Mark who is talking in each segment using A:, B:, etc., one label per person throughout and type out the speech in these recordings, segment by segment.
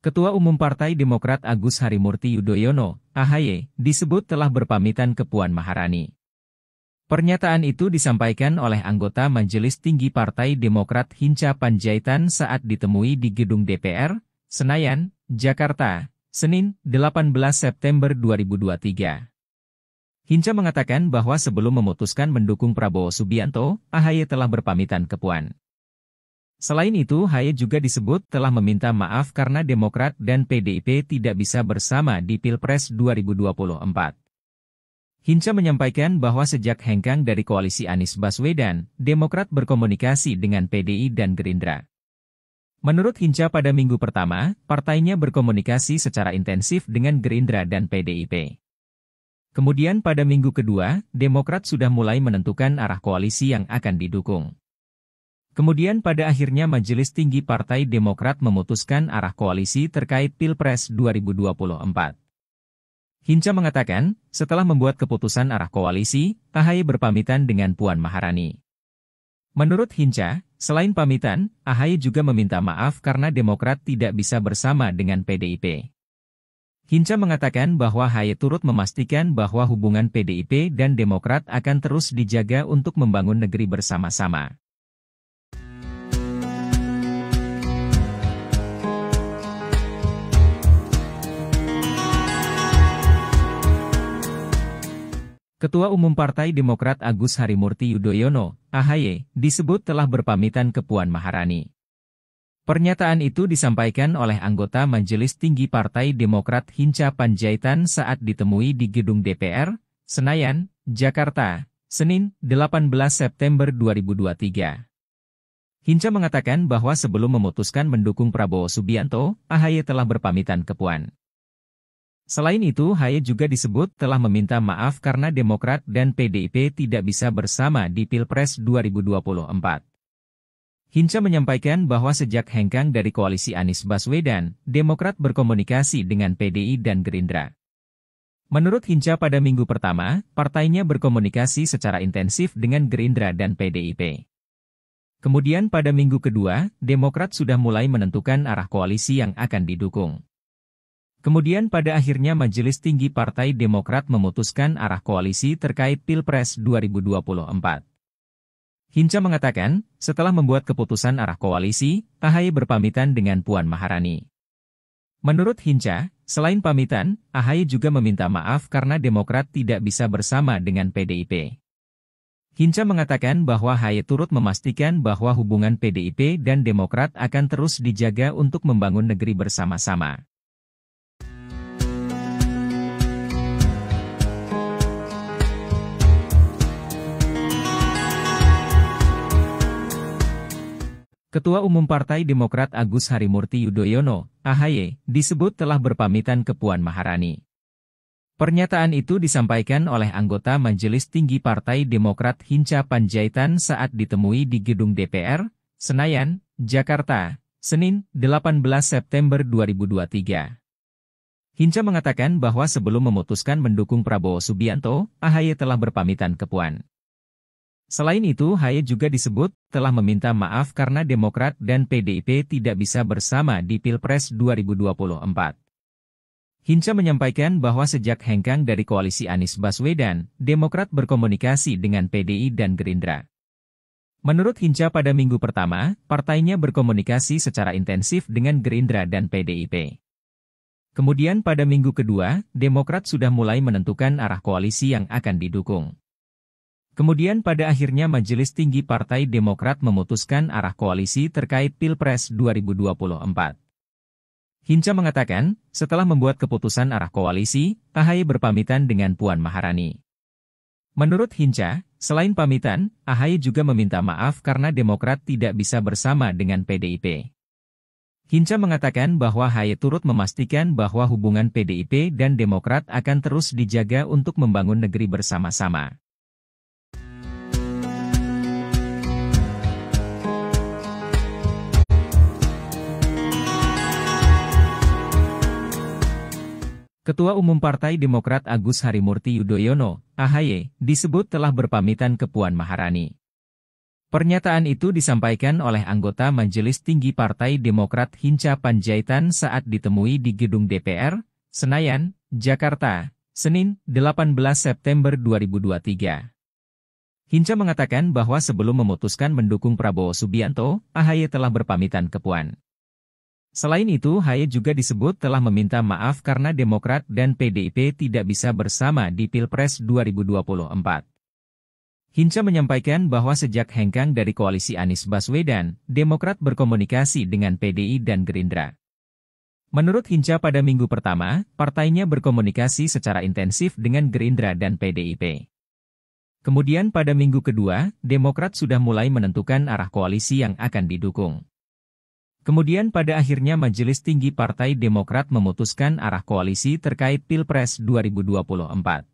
A: Ketua Umum Partai Demokrat Agus Harimurti Yudhoyono, AHY, disebut telah berpamitan ke Puan Maharani. Pernyataan itu disampaikan oleh anggota Majelis Tinggi Partai Demokrat Hinca Panjaitan saat ditemui di Gedung DPR, Senayan, Jakarta, Senin, 18 September 2023. Hinca mengatakan bahwa sebelum memutuskan mendukung Prabowo Subianto, AHY telah berpamitan ke Puan. Selain itu, Haye juga disebut telah meminta maaf karena Demokrat dan PDIP tidak bisa bersama di Pilpres 2024. Hinca menyampaikan bahwa sejak hengkang dari koalisi Anies Baswedan, Demokrat berkomunikasi dengan PDI dan Gerindra. Menurut Hinca pada minggu pertama, partainya berkomunikasi secara intensif dengan Gerindra dan PDIP. Kemudian pada minggu kedua, Demokrat sudah mulai menentukan arah koalisi yang akan didukung. Kemudian pada akhirnya Majelis Tinggi Partai Demokrat memutuskan arah koalisi terkait Pilpres 2024. Hinca mengatakan, setelah membuat keputusan arah koalisi, Ahy berpamitan dengan Puan Maharani. Menurut Hinca, selain pamitan, Ahy juga meminta maaf karena Demokrat tidak bisa bersama dengan PDIP. Hinca mengatakan bahwa Ahy turut memastikan bahwa hubungan PDIP dan Demokrat akan terus dijaga untuk membangun negeri bersama-sama. Ketua Umum Partai Demokrat Agus Harimurti Yudhoyono, AHY, disebut telah berpamitan ke Puan Maharani. Pernyataan itu disampaikan oleh anggota Majelis Tinggi Partai Demokrat Hinca Panjaitan saat ditemui di Gedung DPR, Senayan, Jakarta, Senin, 18 September 2023. Hinca mengatakan bahwa sebelum memutuskan mendukung Prabowo Subianto, AHY telah berpamitan ke Puan. Selain itu, Haye juga disebut telah meminta maaf karena Demokrat dan PDIP tidak bisa bersama di Pilpres 2024. Hinca menyampaikan bahwa sejak hengkang dari koalisi Anies Baswedan, Demokrat berkomunikasi dengan PDI dan Gerindra. Menurut Hinca pada minggu pertama, partainya berkomunikasi secara intensif dengan Gerindra dan PDIP. Kemudian pada minggu kedua, Demokrat sudah mulai menentukan arah koalisi yang akan didukung. Kemudian pada akhirnya Majelis Tinggi Partai Demokrat memutuskan arah koalisi terkait Pilpres 2024. Hinca mengatakan, setelah membuat keputusan arah koalisi, Ahaye berpamitan dengan Puan Maharani. Menurut Hinca, selain pamitan, Ahaye juga meminta maaf karena Demokrat tidak bisa bersama dengan PDIP. Hinca mengatakan bahwa Haye turut memastikan bahwa hubungan PDIP dan Demokrat akan terus dijaga untuk membangun negeri bersama-sama. Ketua Umum Partai Demokrat Agus Harimurti Yudhoyono, AHY, disebut telah berpamitan ke Puan Maharani. Pernyataan itu disampaikan oleh anggota Majelis Tinggi Partai Demokrat Hinca Panjaitan saat ditemui di Gedung DPR, Senayan, Jakarta, Senin, 18 September 2023. Hinca mengatakan bahwa sebelum memutuskan mendukung Prabowo Subianto, AHY telah berpamitan ke Puan. Selain itu, Haye juga disebut telah meminta maaf karena Demokrat dan PDIP tidak bisa bersama di Pilpres 2024. Hinca menyampaikan bahwa sejak hengkang dari koalisi Anies Baswedan, Demokrat berkomunikasi dengan PDI dan Gerindra. Menurut Hinca pada minggu pertama, partainya berkomunikasi secara intensif dengan Gerindra dan PDIP. Kemudian pada minggu kedua, Demokrat sudah mulai menentukan arah koalisi yang akan didukung. Kemudian pada akhirnya Majelis Tinggi Partai Demokrat memutuskan arah koalisi terkait Pilpres 2024. Hinca mengatakan, setelah membuat keputusan arah koalisi, Ahaye berpamitan dengan Puan Maharani. Menurut Hinca, selain pamitan, Ahaye juga meminta maaf karena Demokrat tidak bisa bersama dengan PDIP. Hinca mengatakan bahwa Haye turut memastikan bahwa hubungan PDIP dan Demokrat akan terus dijaga untuk membangun negeri bersama-sama. Ketua Umum Partai Demokrat Agus Harimurti Yudhoyono, AHY, disebut telah berpamitan ke Puan Maharani. Pernyataan itu disampaikan oleh anggota Majelis Tinggi Partai Demokrat Hinca Panjaitan saat ditemui di Gedung DPR, Senayan, Jakarta, Senin, 18 September 2023. Hinca mengatakan bahwa sebelum memutuskan mendukung Prabowo Subianto, AHY telah berpamitan ke Puan. Selain itu, Haye juga disebut telah meminta maaf karena Demokrat dan PDIP tidak bisa bersama di Pilpres 2024. Hinca menyampaikan bahwa sejak hengkang dari koalisi Anies Baswedan, Demokrat berkomunikasi dengan PDI dan Gerindra. Menurut Hinca pada minggu pertama, partainya berkomunikasi secara intensif dengan Gerindra dan PDIP. Kemudian pada minggu kedua, Demokrat sudah mulai menentukan arah koalisi yang akan didukung. Kemudian pada akhirnya Majelis Tinggi Partai Demokrat memutuskan arah koalisi terkait Pilpres 2024.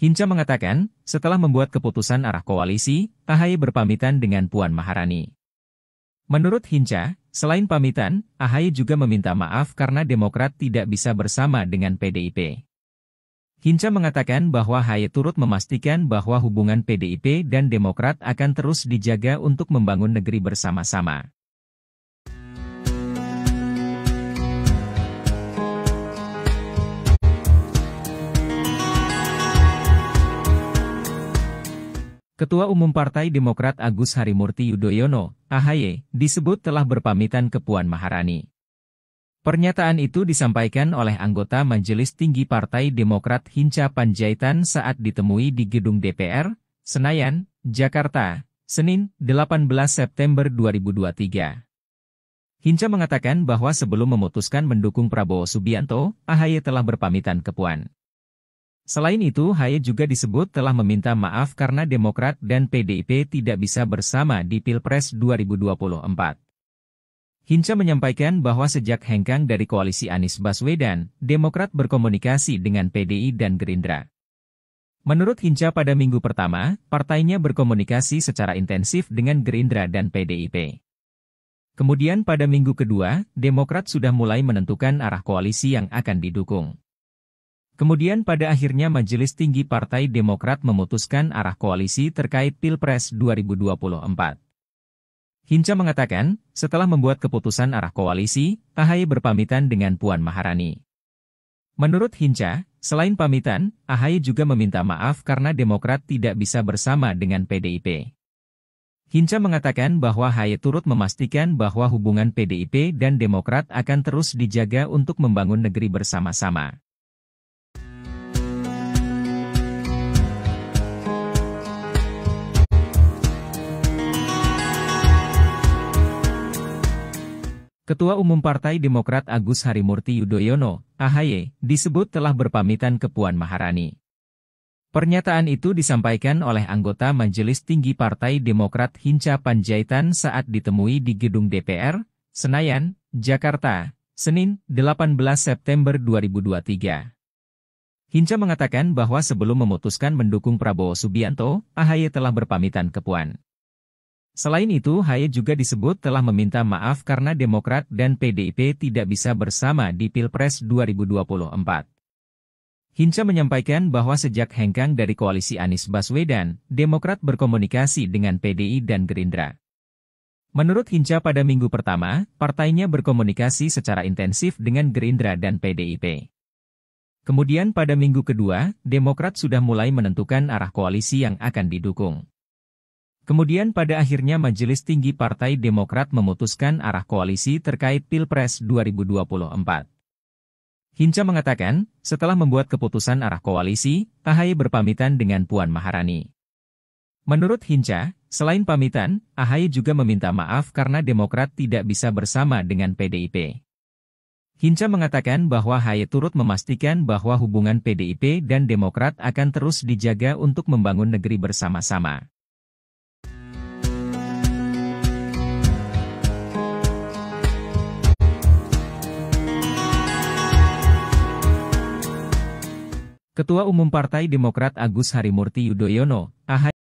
A: Hinca mengatakan, setelah membuat keputusan arah koalisi, Ahaye berpamitan dengan Puan Maharani. Menurut Hinca, selain pamitan, Ahaye juga meminta maaf karena Demokrat tidak bisa bersama dengan PDIP. Hinca mengatakan bahwa Haye turut memastikan bahwa hubungan PDIP dan Demokrat akan terus dijaga untuk membangun negeri bersama-sama. Ketua Umum Partai Demokrat Agus Harimurti Yudhoyono, AHY, disebut telah berpamitan ke Puan Maharani. Pernyataan itu disampaikan oleh anggota Majelis Tinggi Partai Demokrat Hinca Panjaitan saat ditemui di Gedung DPR, Senayan, Jakarta, Senin, 18 September 2023. Hinca mengatakan bahwa sebelum memutuskan mendukung Prabowo Subianto, AHY telah berpamitan ke Puan. Selain itu, Haye juga disebut telah meminta maaf karena Demokrat dan PDIP tidak bisa bersama di Pilpres 2024. Hinca menyampaikan bahwa sejak hengkang dari koalisi Anies Baswedan, Demokrat berkomunikasi dengan PDI dan Gerindra. Menurut Hinca pada minggu pertama, partainya berkomunikasi secara intensif dengan Gerindra dan PDIP. Kemudian pada minggu kedua, Demokrat sudah mulai menentukan arah koalisi yang akan didukung. Kemudian pada akhirnya Majelis Tinggi Partai Demokrat memutuskan arah koalisi terkait Pilpres 2024. Hinca mengatakan, setelah membuat keputusan arah koalisi, Ahaye berpamitan dengan Puan Maharani. Menurut Hinca, selain pamitan, Ahaye juga meminta maaf karena Demokrat tidak bisa bersama dengan PDIP. Hinca mengatakan bahwa Haye turut memastikan bahwa hubungan PDIP dan Demokrat akan terus dijaga untuk membangun negeri bersama-sama. Ketua Umum Partai Demokrat Agus Harimurti Yudhoyono, AHY, disebut telah berpamitan ke Puan Maharani. Pernyataan itu disampaikan oleh anggota Majelis Tinggi Partai Demokrat Hinca Panjaitan saat ditemui di Gedung DPR, Senayan, Jakarta, Senin, 18 September 2023. Hinca mengatakan bahwa sebelum memutuskan mendukung Prabowo Subianto, AHY telah berpamitan ke Puan. Selain itu, Haye juga disebut telah meminta maaf karena Demokrat dan PDIP tidak bisa bersama di Pilpres 2024. Hinca menyampaikan bahwa sejak hengkang dari koalisi Anies Baswedan, Demokrat berkomunikasi dengan PDI dan Gerindra. Menurut Hinca pada minggu pertama, partainya berkomunikasi secara intensif dengan Gerindra dan PDIP. Kemudian pada minggu kedua, Demokrat sudah mulai menentukan arah koalisi yang akan didukung. Kemudian pada akhirnya Majelis Tinggi Partai Demokrat memutuskan arah koalisi terkait Pilpres 2024. Hinca mengatakan, setelah membuat keputusan arah koalisi, Ahaye berpamitan dengan Puan Maharani. Menurut Hinca, selain pamitan, Ahaye juga meminta maaf karena Demokrat tidak bisa bersama dengan PDIP. Hinca mengatakan bahwa Ahaye turut memastikan bahwa hubungan PDIP dan Demokrat akan terus dijaga untuk membangun negeri bersama-sama. Ketua Umum Partai Demokrat Agus Harimurti Yudhoyono, AHY